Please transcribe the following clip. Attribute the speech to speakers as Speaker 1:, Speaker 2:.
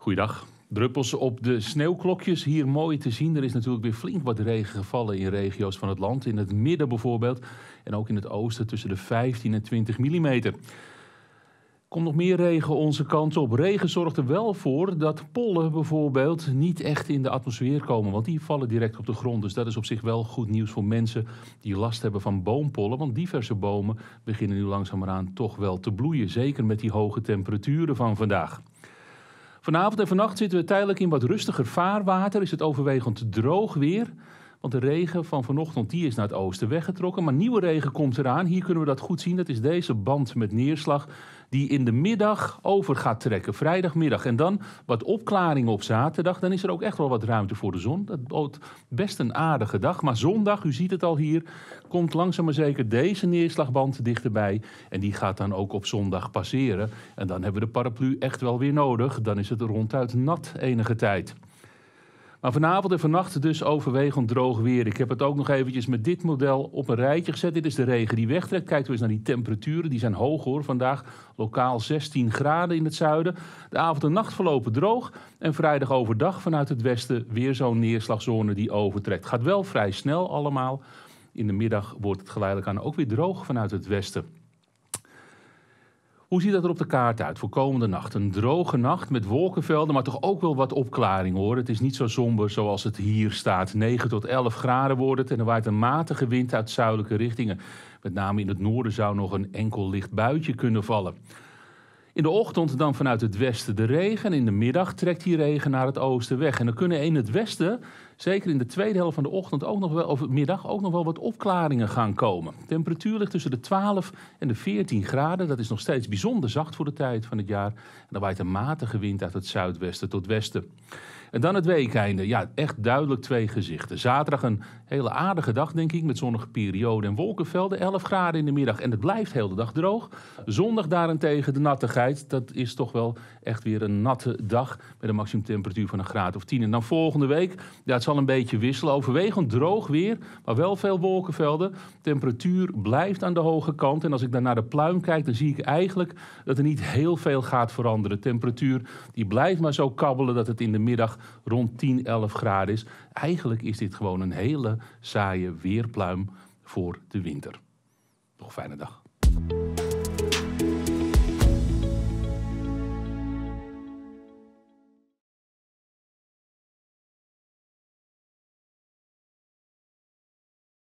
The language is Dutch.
Speaker 1: Goeiedag. Druppels op de sneeuwklokjes hier mooi te zien. Er is natuurlijk weer flink wat regen gevallen in regio's van het land. In het midden bijvoorbeeld en ook in het oosten tussen de 15 en 20 mm. Komt nog meer regen onze kant op. Regen zorgt er wel voor dat pollen bijvoorbeeld niet echt in de atmosfeer komen. Want die vallen direct op de grond. Dus dat is op zich wel goed nieuws voor mensen die last hebben van boompollen. Want diverse bomen beginnen nu langzamerhand toch wel te bloeien. Zeker met die hoge temperaturen van vandaag. Vanavond en vannacht zitten we tijdelijk in wat rustiger vaarwater. Is het overwegend droog weer. Want de regen van vanochtend die is naar het oosten weggetrokken. Maar nieuwe regen komt eraan. Hier kunnen we dat goed zien. Dat is deze band met neerslag die in de middag over gaat trekken. Vrijdagmiddag. En dan wat opklaring op zaterdag. Dan is er ook echt wel wat ruimte voor de zon. Dat bood best een aardige dag. Maar zondag, u ziet het al hier, komt langzaam maar zeker deze neerslagband dichterbij. En die gaat dan ook op zondag passeren. En dan hebben we de paraplu echt wel weer nodig. Dan is het ronduit nat enige tijd. Maar vanavond en vannacht dus overwegend droog weer. Ik heb het ook nog eventjes met dit model op een rijtje gezet. Dit is de regen die wegtrekt. Kijken we eens naar die temperaturen. Die zijn hoog hoor vandaag. Lokaal 16 graden in het zuiden. De avond en nacht verlopen droog. En vrijdag overdag vanuit het westen weer zo'n neerslagzone die overtrekt. Gaat wel vrij snel allemaal. In de middag wordt het geleidelijk aan ook weer droog vanuit het westen. Hoe ziet dat er op de kaart uit voor komende nacht? Een droge nacht met wolkenvelden, maar toch ook wel wat opklaring hoor. Het is niet zo somber zoals het hier staat. 9 tot 11 graden wordt het en er waait een matige wind uit zuidelijke richtingen. Met name in het noorden zou nog een enkel licht buitje kunnen vallen. In de ochtend dan vanuit het westen de regen. in de middag trekt die regen naar het oosten weg. En dan kunnen in het westen, zeker in de tweede helft van de ochtend ook nog wel, of middag, ook nog wel wat opklaringen gaan komen. temperatuur ligt tussen de 12 en de 14 graden. Dat is nog steeds bijzonder zacht voor de tijd van het jaar. En dan waait een matige wind uit het zuidwesten tot westen. En dan het weekeinde. Ja, echt duidelijk twee gezichten. Zaterdag een hele aardige dag, denk ik, met zonnige periode en wolkenvelden. 11 graden in de middag en het blijft heel de dag droog. Zondag daarentegen de nattigheid. Dat is toch wel echt weer een natte dag met een maximumtemperatuur van een graad of 10. En dan volgende week, ja, het zal een beetje wisselen. Overwegend droog weer, maar wel veel wolkenvelden. Temperatuur blijft aan de hoge kant. En als ik dan naar de pluim kijk, dan zie ik eigenlijk dat er niet heel veel gaat veranderen. Temperatuur die blijft maar zo kabbelen dat het in de middag rond 10, 11 graden is. Eigenlijk is dit gewoon een hele saaie weerpluim voor de winter. Nog fijne dag.